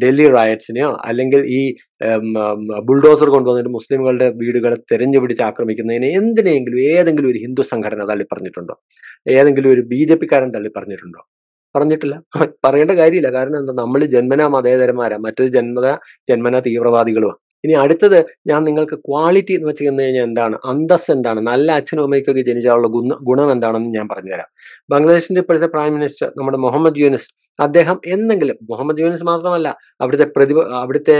ഡൽഹി റയറ്റ്സിനെയോ അല്ലെങ്കിൽ ഈ ബുൾഡോസർ കൊണ്ടുവന്നിട്ട് മുസ്ലിമുകളുടെ വീടുകളെ തെരഞ്ഞു പിടിച്ച് ആക്രമിക്കുന്നതിനെ എന്തിനെങ്കിലും ഏതെങ്കിലും ഒരു ഹിന്ദു സംഘടന തള്ളി പറഞ്ഞിട്ടുണ്ടോ ഏതെങ്കിലും ഒരു ബി ജെ പിക്കാരൻ തള്ളി പറഞ്ഞിട്ടുണ്ടോ പറഞ്ഞിട്ടില്ല പറയേണ്ട കാര്യമില്ല കാരണം എന്താ നമ്മൾ ജന്മനാ മതേതരന്മാരാ മറ്റൊരു ജന്മത ജന്മനാ തീവ്രവാദികളുമാണ് ഇനി അടുത്തത് ഞാൻ നിങ്ങൾക്ക് ക്വാളിറ്റി എന്ന് വെച്ച് കഴിഞ്ഞാൽ എന്താണ് അന്തസ് എന്താണ് നല്ല അച്ഛനും അമ്മയ്ക്കൊക്കെ ജനിച്ചാലുള്ള ഗുണ ഗുണം എന്താണെന്ന് ഞാൻ പറഞ്ഞുതരാം ബംഗ്ലാദേശിന്റെ ഇപ്പോഴത്തെ പ്രൈം മിനിസ്റ്റർ നമ്മുടെ മുഹമ്മദ് യൂനിസ് അദ്ദേഹം എന്തെങ്കിലും മുഹമ്മദ് യൂനിസ് മാത്രമല്ല അവിടുത്തെ പ്രതിഭ അവിടുത്തെ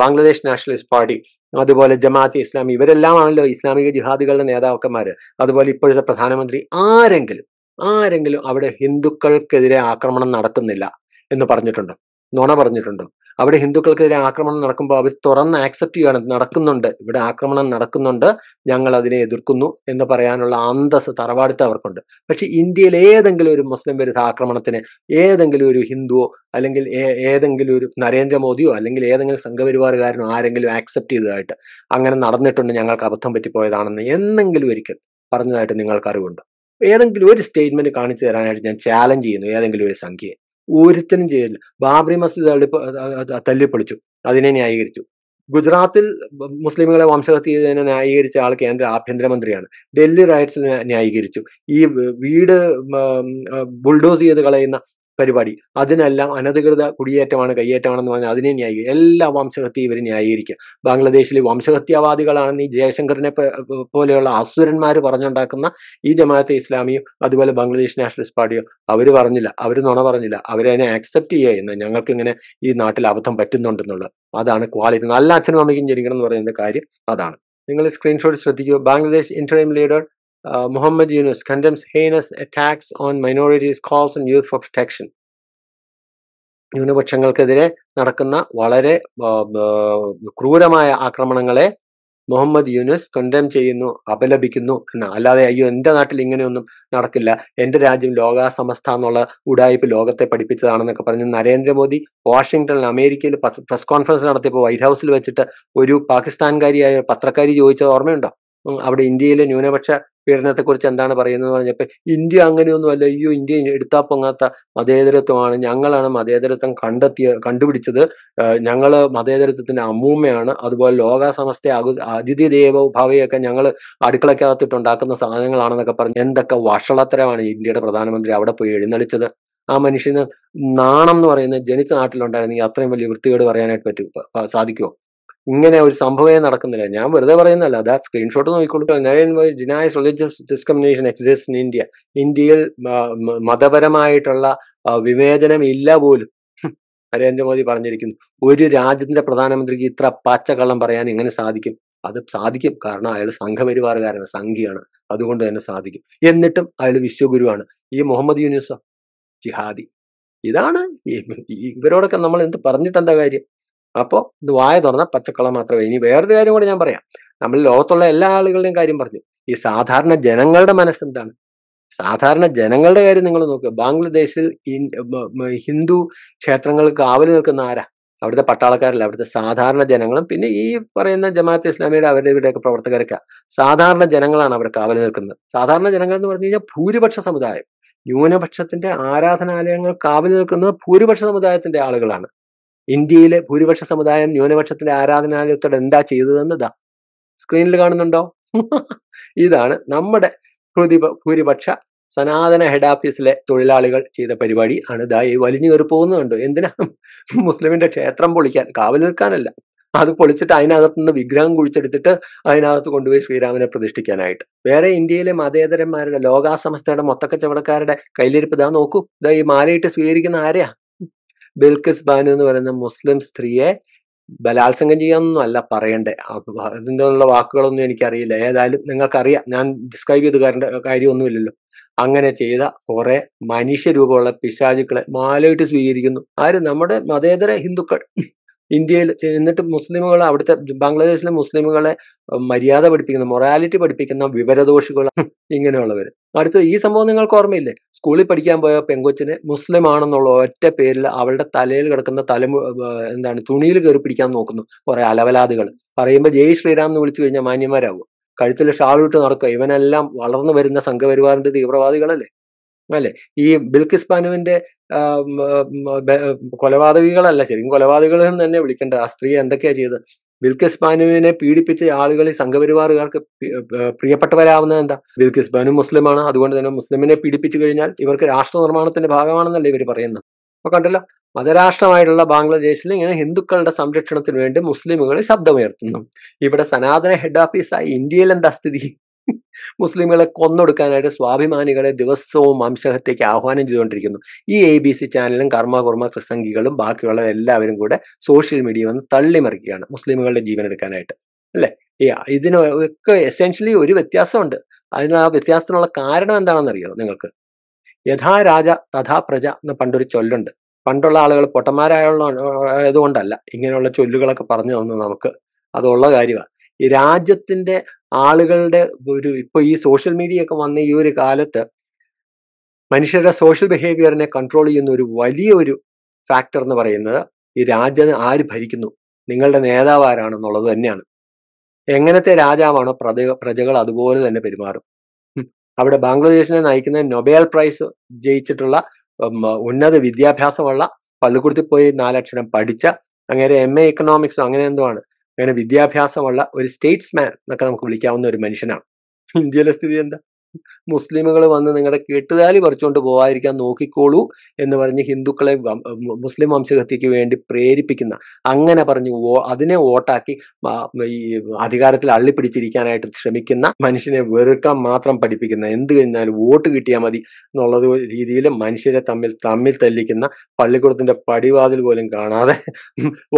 ബംഗ്ലാദേശ് നാഷണലിസ്റ്റ് പാർട്ടി അതുപോലെ ജമാഅത്ത് ഇസ്ലാമി ഇവരെല്ലാം ആണല്ലോ ഇസ്ലാമിക ജിഹാദികളുടെ നേതാക്കന്മാർ അതുപോലെ ഇപ്പോഴത്തെ പ്രധാനമന്ത്രി ആരെങ്കിലും ആരെങ്കിലും അവിടെ ഹിന്ദുക്കൾക്കെതിരെ ആക്രമണം നടത്തുന്നില്ല എന്ന് പറഞ്ഞിട്ടുണ്ട് നുണ പറഞ്ഞിട്ടുണ്ട് അവിടെ ഹിന്ദുക്കൾക്കെതിരെ ആക്രമണം നടക്കുമ്പോൾ അവർ തുറന്ന് ആക്സെപ്റ്റ് ചെയ്യാണ് നടക്കുന്നുണ്ട് ഇവിടെ ആക്രമണം നടക്കുന്നുണ്ട് ഞങ്ങൾ അതിനെ എതിർക്കുന്നു എന്ന് പറയാനുള്ള അന്തസ് തറവാടിത്തം അവർക്കുണ്ട് പക്ഷെ ഇന്ത്യയിൽ ഏതെങ്കിലും ഒരു മുസ്ലിം വിരുദ്ധ ആക്രമണത്തിന് ഏതെങ്കിലും ഒരു ഹിന്ദുവോ അല്ലെങ്കിൽ ഏതെങ്കിലും ഒരു നരേന്ദ്രമോദിയോ അല്ലെങ്കിൽ ഏതെങ്കിലും സംഘപരിവാറുകാരനോ ആരെങ്കിലും ആക്സെപ്റ്റ് ചെയ്തതായിട്ട് അങ്ങനെ നടന്നിട്ടുണ്ട് ഞങ്ങൾക്ക് അബദ്ധം പറ്റിപ്പോയതാണെന്ന് എന്നെങ്കിലും ഒരിക്കൽ പറഞ്ഞതായിട്ട് നിങ്ങൾക്ക് അറിവുണ്ടോ ഏതെങ്കിലും ഒരു സ്റ്റേറ്റ്മെന്റ് കാണിച്ചു തരാനായിട്ട് ഞാൻ ചാലഞ്ച് ചെയ്യുന്നു ഏതെങ്കിലും ഒരു സംഖ്യയെ ഒരുത്തനും ചെയ്യില്ല ബാബറി മസ്ജിദ് തള്ളി തല്ലിപ്പൊളിച്ചു അതിനെ ന്യായീകരിച്ചു ഗുജറാത്തിൽ മുസ്ലിമുകളെ വംശഹത്യ ചെയ്തതിനെ ന്യായീകരിച്ച ആൾ കേന്ദ്ര ആഭ്യന്തരമന്ത്രിയാണ് ഡൽഹി റൈഡ്സിനെ ന്യായീകരിച്ചു ഈ വീട് ബുൾഡോസ് ചെയ്ത് കളയുന്ന പരിപാടി അതിനെല്ലാം അനധികൃത കുടിയേറ്റമാണ് കയ്യേറ്റമാണെന്ന് പറഞ്ഞാൽ അതിനെ ന്യായീകരിക്കും എല്ലാ വംശഹത്യയും ഇവർ ന്യായീകരിക്കും ബംഗ്ലാദേശിലെ വംശഹത്യാവാദികളാണെന്ന് ഈ ജയശങ്കറിനെ പോലെയുള്ള അസുരന്മാർ പറഞ്ഞുണ്ടാക്കുന്ന ഈ ജമാഅത്തെ ഇസ്ലാമിയും അതുപോലെ ബംഗ്ലാദേശ് നാഷണലിസ്റ്റ് പാർട്ടിയും അവർ പറഞ്ഞില്ല അവർ നുണ പറഞ്ഞില്ല അവരതിനെ ആക്സെപ്റ്റ് ഞങ്ങൾക്ക് ഞങ്ങൾക്കിങ്ങനെ ഈ നാട്ടിൽ അബദ്ധം പറ്റുന്നുണ്ടെന്നുള്ളത് അതാണ് ക്വാളിറ്റി നല്ല അച്ഛനും അമ്മയ്ക്കും ജനിക്കണം എന്ന് പറയുന്ന കാര്യം അതാണ് നിങ്ങൾ സ്ക്രീൻഷോട്ട് ശ്രദ്ധിക്കുക Bangladesh interim leader uh, Muhammad Yunus condemns heinous attacks on minorities, calls on youth for protection. ന്യൂനപക്ഷങ്ങൾക്കെതിരെ നടക്കുന്ന വളരെ ക്രൂരമായ ആക്രമണങ്ങളെ മുഹമ്മദ് യൂനസ് കണ്ടം ചെയ്യുന്നു അപലപിക്കുന്നു എന്ന അല്ലാതെ അയ്യോ എൻ്റെ നാട്ടിൽ ഇങ്ങനെയൊന്നും നടക്കില്ല എൻ്റെ രാജ്യം ലോകാസമസ്ത എന്നുള്ള ഉടായ്പ് ലോകത്തെ പഠിപ്പിച്ചതാണെന്നൊക്കെ പറഞ്ഞ് നരേന്ദ്രമോദി വാഷിങ്ടണിൽ അമേരിക്കയിൽ പ്രസ് കോൺഫറൻസ് നടത്തിയപ്പോൾ വൈറ്റ് ഹൗസിൽ വെച്ചിട്ട് ഒരു പാകിസ്ഥാൻകാരിയായ പത്രക്കാരി ചോദിച്ചത് ഓർമ്മയുണ്ടോ അവിടെ ഇന്ത്യയിലെ ന്യൂനപക്ഷ കുറിച്ച് എന്താണ് പറയുന്നത് പറഞ്ഞപ്പോൾ ഇന്ത്യ അങ്ങനെയൊന്നുമല്ല അയ്യോ ഇന്ത്യ എടുത്താ പൊങ്ങാത്ത മതേതരത്വമാണ് ഞങ്ങളാണ് മതേതരത്വം കണ്ടെത്തിയ കണ്ടുപിടിച്ചത് ഞങ്ങൾ മതേതരത്വത്തിന്റെ അമ്മൂമ്മയാണ് അതുപോലെ ലോകാസമസ്ത അതിഥി ദേവഭാവയൊക്കെ ഞങ്ങൾ അടുക്കളക്കകത്തിട്ട് ഉണ്ടാക്കുന്ന സാധനങ്ങളാണെന്നൊക്കെ പറഞ്ഞ് എന്തൊക്കെ വഷളത്തരമാണ് ഇന്ത്യയുടെ പ്രധാനമന്ത്രി അവിടെ പോയി എഴുന്നള്ളിച്ചത് ആ മനുഷ്യന് നാണം എന്ന് പറയുന്നത് ജനിച്ച നാട്ടിലുണ്ടായിരുന്നെങ്കിൽ അത്രയും വലിയ വൃത്തികേട് പറയാനായിട്ട് പറ്റും സാധിക്കുമോ ഇങ്ങനെ ഒരു സംഭവമേ നടക്കുന്നില്ല ഞാൻ വെറുതെ പറയുന്നല്ല അതാ സ്ക്രീൻഷോട്ട് നോക്കിക്കൊള്ളു Naren why religious discrimination exist in India ഇന്ത്യയിൽ മതപരമായിട്ടുള്ള വിവേചനം ഇല്ല പോലും നരേന്ദ്രമോദി പറഞ്ഞിരിക്കുന്നു ഒരു രാജ്യത്തിന്റെ പ്രധാനമന്ത്രിക്ക് ഇത്ര പച്ചക്കള്ളം പറയാൻ എങ്ങനെ സാധിക്കും അത് സാധിക്കും കാരണം അയാൾ സംഘപരിവാറുകാരാണ് സംഘിയാണ് അതുകൊണ്ട് തന്നെ സാധിക്കും എന്നിട്ടും അയാൾ വിശ്വഗുരുവാണ് ഈ മുഹമ്മദ് യൂനിസോ ജിഹാദി ഇതാണ് ഇവരോടൊക്കെ നമ്മൾ എന്ത് പറഞ്ഞിട്ടെന്താ കാര്യം അപ്പോൾ ഇത് വായ തുറന്ന പച്ചക്കള്ള മാത്രമേ ഇനി വേറൊരു കാര്യം കൂടെ ഞാൻ പറയാം നമ്മൾ ലോകത്തുള്ള എല്ലാ ആളുകളുടെയും കാര്യം പറഞ്ഞു ഈ സാധാരണ ജനങ്ങളുടെ മനസ്സെന്താണ് സാധാരണ ജനങ്ങളുടെ കാര്യം നിങ്ങൾ നോക്കുക ബംഗ്ലാദേശിൽ ഹിന്ദു ക്ഷേത്രങ്ങൾക്ക് കാവൽ നിൽക്കുന്ന ആരാ അവിടുത്തെ പട്ടാളക്കാരല്ല അവിടുത്തെ സാധാരണ ജനങ്ങളും പിന്നെ ഈ പറയുന്ന ജമാഅത്ത് ഇസ്ലാമിയുടെ അവരുടെ ഇവിടെയൊക്കെ പ്രവർത്തകരൊക്കെ സാധാരണ ജനങ്ങളാണ് അവിടെ കാവൽ നിൽക്കുന്നത് സാധാരണ ജനങ്ങൾ എന്ന് പറഞ്ഞു കഴിഞ്ഞാൽ ഭൂരിപക്ഷ സമുദായം ന്യൂനപക്ഷത്തിന്റെ ആരാധനാലയങ്ങൾ കാവൽ നിൽക്കുന്നത് ഭൂരിപക്ഷ സമുദായത്തിന്റെ ആളുകളാണ് ഇന്ത്യയിലെ ഭൂരിപക്ഷ സമുദായം ന്യൂനപക്ഷത്തിന്റെ ആരാധനാലയത്തോടെ എന്താ ചെയ്തതെന്ന് ഇതാ സ്ക്രീനിൽ കാണുന്നുണ്ടോ ഇതാണ് നമ്മുടെ ഭൂരിപക്ഷ സനാതന ഹെഡ് ഓഫീസിലെ തൊഴിലാളികൾ ചെയ്ത പരിപാടി ആണ് ഇതായി ഈ വലിഞ്ഞു കയറി പോകുന്നുണ്ട് എന്തിനാ മുസ്ലിമിന്റെ ക്ഷേത്രം പൊളിക്കാൻ കാവൽ നിൽക്കാനല്ല അത് പൊളിച്ചിട്ട് അതിനകത്ത് നിന്ന് വിഗ്രഹം കുഴിച്ചെടുത്തിട്ട് അതിനകത്ത് കൊണ്ടുപോയി ശ്രീരാമനെ പ്രതിഷ്ഠിക്കാനായിട്ട് വേറെ ഇന്ത്യയിലെ മതേതരന്മാരുടെ ലോകാസമസ്തയുടെ മൊത്തക്കച്ചവടക്കാരുടെ കയ്യിലിരിപ്പ് ഇതാ നോക്കൂ ഇതാ ഈ മാലയിട്ട് സ്വീകരിക്കുന്ന ആരെയാ ബിൽക്കിസ് ബാനു എന്ന് പറയുന്ന മുസ്ലിം സ്ത്രീയെ ബലാത്സംഗം ചെയ്യാമെന്നും അല്ല പറയണ്ടേ ഉള്ള വാക്കുകളൊന്നും എനിക്കറിയില്ല ഏതായാലും നിങ്ങൾക്കറിയാം ഞാൻ ഡിസ്ക്രൈബ് ചെയ്ത് കാര്യമൊന്നുമില്ലല്ലോ അങ്ങനെ ചെയ്ത കുറെ മനുഷ്യരൂപമുള്ള പിശാചുക്കളെ മാലയിട്ട് സ്വീകരിക്കുന്നു ആര് നമ്മുടെ മതേതര ഹിന്ദുക്കൾ ഇന്ത്യയിൽ എന്നിട്ട് മുസ്ലിമുകളെ അവിടുത്തെ ബംഗ്ലാദേശിലെ മുസ്ലിമുകളെ മര്യാദ പഠിപ്പിക്കുന്ന മൊറാലിറ്റി പഠിപ്പിക്കുന്ന വിവരദോഷികൾ ഇങ്ങനെയുള്ളവർ അടുത്ത ഈ സംഭവം നിങ്ങൾക്ക് ഓർമ്മയില്ലേ സ്കൂളിൽ പഠിക്കാൻ പോയ പെങ്കൊച്ചിന് മുസ്ലിം ആണെന്നുള്ള ഒറ്റ പേരിൽ അവളുടെ തലയിൽ കിടക്കുന്ന തലമു എന്താണ് തുണിയിൽ കയറി പിടിക്കാൻ നോക്കുന്നു കുറെ അലവലാദികൾ പറയുമ്പോൾ ജയ് ശ്രീരാം എന്ന് വിളിച്ചു കഴിഞ്ഞാൽ മാന്യന്മാരാകും കഴുത്തിൽ ഷാൾ വിട്ട് നടക്കുക ഇവനെല്ലാം വളർന്നു വരുന്ന സംഘപരിവാറിന്റെ തീവ്രവാദികളല്ലേ അല്ലെ ഈ ബിൽക്കിസ് പാനുവിന്റെ കൊലപാതകികളല്ല ശരിക്കും കൊലപാതകൾ എന്ന് തന്നെ വിളിക്കേണ്ട ആ സ്ത്രീ എന്തൊക്കെയാ ചെയ്തത് ബിൽക്കിസ് പാനുവിനെ പീഡിപ്പിച്ച ആളുകൾ ഈ സംഘപരിവാറുകാർക്ക് പ്രിയപ്പെട്ടവരാവുന്നത് എന്താ ബിൽക്കിസ് പാനു മുസ്ലിമാണ് അതുകൊണ്ട് തന്നെ മുസ്ലിമിനെ പീഡിപ്പിച്ചു കഴിഞ്ഞാൽ ഇവർക്ക് രാഷ്ട്ര നിർമ്മാണത്തിന്റെ ഭാഗമാണെന്നല്ലേ ഇവർ പറയുന്നത് അപ്പൊ കണ്ടല്ലോ മതരാഷ്ട്രമായിട്ടുള്ള ബംഗ്ലാദേശിൽ ഇങ്ങനെ ഹിന്ദുക്കളുടെ സംരക്ഷണത്തിന് വേണ്ടി മുസ്ലിമുകൾ ശബ്ദമുയർത്തുന്നു ഇവിടെ സനാതന ഹെഡ് ഓഫീസായി ഇന്ത്യയിൽ എന്താ സ്ഥിതി മുസ്ലിങ്ങളെ കൊന്നൊടുക്കാനായിട്ട് സ്വാഭിമാനികളെ ദിവസവും വംശഹത്യക്ക് ആഹ്വാനം ചെയ്തുകൊണ്ടിരിക്കുന്നു ഈ എ ബി സി ചാനലും കർമ്മകുർമ്മ കുർമ്മ ക്രിസംഗികളും ബാക്കിയുള്ള എല്ലാവരും കൂടെ സോഷ്യൽ മീഡിയ വന്ന് തള്ളിമറിക്കുകയാണ് മുസ്ലിമുകളുടെ ജീവൻ എടുക്കാനായിട്ട് അല്ലേ ഇതിന് ഒക്കെ എസെൻഷ്യലി ഒരു വ്യത്യാസമുണ്ട് അതിന് ആ വ്യത്യാസത്തിനുള്ള കാരണം എന്താണെന്നറിയോ നിങ്ങൾക്ക് യഥാ രാജ തഥാ പ്രജ എന്ന് പണ്ടൊരു ചൊല്ലുണ്ട് പണ്ടുള്ള ആളുകൾ പൊട്ടന്മാരായുള്ള ആയതുകൊണ്ടല്ല ഇങ്ങനെയുള്ള ചൊല്ലുകളൊക്കെ പറഞ്ഞു തന്നു നമുക്ക് അതുള്ള കാര്യമാണ് ഈ രാജ്യത്തിന്റെ ആളുകളുടെ ഒരു ഇപ്പൊ ഈ സോഷ്യൽ മീഡിയ ഒക്കെ വന്ന ഈ ഒരു കാലത്ത് മനുഷ്യരുടെ സോഷ്യൽ ബിഹേവിയറിനെ കൺട്രോൾ ചെയ്യുന്ന ഒരു വലിയ ഒരു ഫാക്ടർ എന്ന് പറയുന്നത് ഈ രാജ്യം ആര് ഭരിക്കുന്നു നിങ്ങളുടെ നേതാവ് ആരാണെന്നുള്ളത് തന്നെയാണ് എങ്ങനത്തെ രാജാവാണോ പ്രജ പ്രജകൾ അതുപോലെ തന്നെ പെരുമാറും അവിടെ ബംഗ്ലാദേശിനെ നയിക്കുന്ന നൊബേൽ പ്രൈസ് ജയിച്ചിട്ടുള്ള ഉന്നത വിദ്യാഭ്യാസമുള്ള പള്ളിക്കൂടത്തിൽ പോയി നാലക്ഷരം പഠിച്ച അങ്ങനെ എം എ ഇക്കണോമിക്സോ അങ്ങനെ എന്തോ ആണ് അങ്ങനെ വിദ്യാഭ്യാസമുള്ള ഒരു സ്റ്റേറ്റ്സ്മാൻ എന്നൊക്കെ നമുക്ക് വിളിക്കാവുന്ന ഒരു മനുഷ്യനാണ് ഇന്ത്യയിലെ സ്ഥിതി എന്താ മുസ്ലിമുകൾ വന്ന് നിങ്ങളുടെ കെട്ടുതാലി പറിച്ചുകൊണ്ട് പോകാതിരിക്കാൻ നോക്കിക്കോളൂ എന്ന് പറഞ്ഞ് ഹിന്ദുക്കളെ മുസ്ലിം വംശഹത്യക്ക് വേണ്ടി പ്രേരിപ്പിക്കുന്ന അങ്ങനെ പറഞ്ഞ് അതിനെ വോട്ടാക്കി ഈ അധികാരത്തിൽ അള്ളിപ്പിടിച്ചിരിക്കാനായിട്ട് ശ്രമിക്കുന്ന മനുഷ്യനെ വെറുക്കാൻ മാത്രം പഠിപ്പിക്കുന്ന എന്ത് കഴിഞ്ഞാൽ വോട്ട് കിട്ടിയാൽ മതി എന്നുള്ളത് രീതിയിൽ മനുഷ്യരെ തമ്മിൽ തമ്മിൽ തല്ലിക്കുന്ന പള്ളിക്കൂടത്തിന്റെ പടിവാതിൽ പോലും കാണാതെ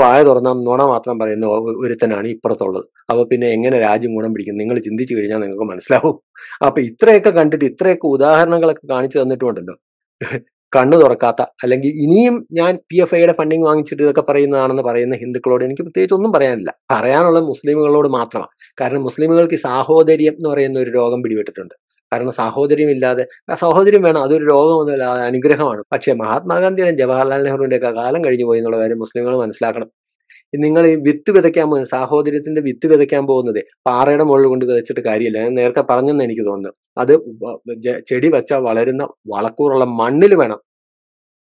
വായ തുറന്ന നുണ മാത്രം പറയുന്ന ഒരുത്തനാണ് ഇപ്പുറത്തുള്ളത് അപ്പൊ പിന്നെ എങ്ങനെ രാജ്യം ഗുണം പിടിക്കും നിങ്ങൾ ചിന്തിച്ചു കഴിഞ്ഞാൽ നിങ്ങൾക്ക് മനസ്സിലാവും അപ്പൊ ഇത്രയൊക്കെ കണ്ടിട്ട് ഇത്രയൊക്കെ ഉദാഹരണങ്ങളൊക്കെ കാണിച്ചു തന്നിട്ടുണ്ടല്ലോ കണ്ണു തുറക്കാത്ത അല്ലെങ്കിൽ ഇനിയും ഞാൻ പി എഫ് ഐയുടെ ഫണ്ടിങ് വാങ്ങിച്ചിട്ട് ഇതൊക്കെ പറയുന്നതാണെന്ന് പറയുന്ന ഹിന്ദുക്കളോട് എനിക്ക് പ്രത്യേകിച്ച് ഒന്നും പറയാനില്ല പറയാനുള്ള മുസ്ലിമുകളോട് മാത്രമാണ് കാരണം മുസ്ലിമുകൾക്ക് സാഹോദര്യം എന്ന് പറയുന്ന ഒരു രോഗം പിടിപെട്ടിട്ടുണ്ട് കാരണം സാഹോദര്യം ഇല്ലാതെ സഹോദര്യം വേണം അതൊരു രോഗമൊന്നുമല്ല അനുഗ്രഹമാണ് പക്ഷേ മഹാത്മാഗാന്ധിയുടെ ജവഹർലാൽ നെഹ്റുവിന്റെ ഒക്കെ കാലം കഴിഞ്ഞു പോയി എന്നുള്ള കാര്യം മുസ്ലിങ്ങൾ മനസ്സിലാക്കണം നിങ്ങൾ ഈ വിത്ത് വിതയ്ക്കാൻ പോകുന്നത് സാഹോദര്യത്തിന്റെ വിത്ത് വിതയ്ക്കാൻ പോകുന്നത് പാറയുടെ മുകളിൽ കൊണ്ട് വിതച്ചിട്ട് കാര്യമില്ല ഞാൻ നേരത്തെ പറഞ്ഞെന്ന് എനിക്ക് തോന്നുന്നു അത് ചെടി വെച്ചാൽ വളരുന്ന വളക്കൂറുള്ള മണ്ണിൽ വേണം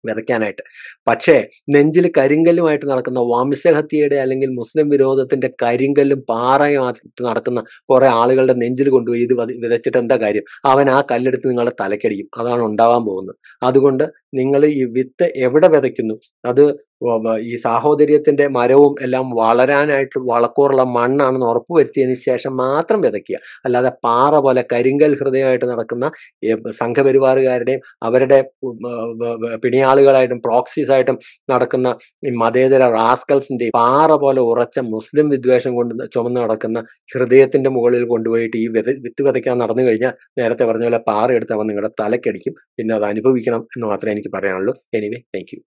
വിതയ്ക്കാനായിട്ട് പക്ഷേ നെഞ്ചിൽ കരിങ്കല്ലുമായിട്ട് നടക്കുന്ന വംശഹത്യയുടെ അല്ലെങ്കിൽ മുസ്ലിം വിരോധത്തിന്റെ കരിങ്കല്ലും പാറയുമായിട്ട് നടക്കുന്ന കുറെ ആളുകളുടെ നെഞ്ചിൽ കൊണ്ടുപോയി ഇത് വിതച്ചിട്ട് എന്താ കാര്യം അവൻ ആ കല്ലെടുത്ത് നിങ്ങളെ തലക്കടിക്കും അതാണ് ഉണ്ടാവാൻ പോകുന്നത് അതുകൊണ്ട് നിങ്ങൾ ഈ വിത്ത് എവിടെ വിതയ്ക്കുന്നു അത് ഈ സാഹോദര്യത്തിന്റെ മരവും എല്ലാം വളരാനായിട്ട് വളക്കൂറുള്ള മണ്ണാണെന്ന് ഉറപ്പുവരുത്തിയതിനു ശേഷം മാത്രം വിതയ്ക്കുക അല്ലാതെ പാറ പോലെ കരിങ്കൽ ഹൃദയമായിട്ട് നടക്കുന്ന സംഘപരിവാറുകാരുടെയും അവരുടെ പിണിയാളുകളായിട്ടും ആയിട്ടും നടക്കുന്ന ഈ മതേതര റാസ്കൽസിന്റെയും പാറ പോലെ ഉറച്ച മുസ്ലിം വിദ്വേഷം കൊണ്ട് ചുമന്ന് നടക്കുന്ന ഹൃദയത്തിന്റെ മുകളിൽ കൊണ്ടുപോയിട്ട് ഈ വിത വിത്ത് വിതയ്ക്കാൻ നടന്നു കഴിഞ്ഞാൽ നേരത്തെ പറഞ്ഞ പോലെ പാറ എടുത്തവൻ നിങ്ങളുടെ തലക്കടിക്കും പിന്നെ അത് അനുഭവിക്കണം എന്ന് മാത്രമേ എനിക്ക് പറയാനുള്ളൂ എനിവേ താങ്ക്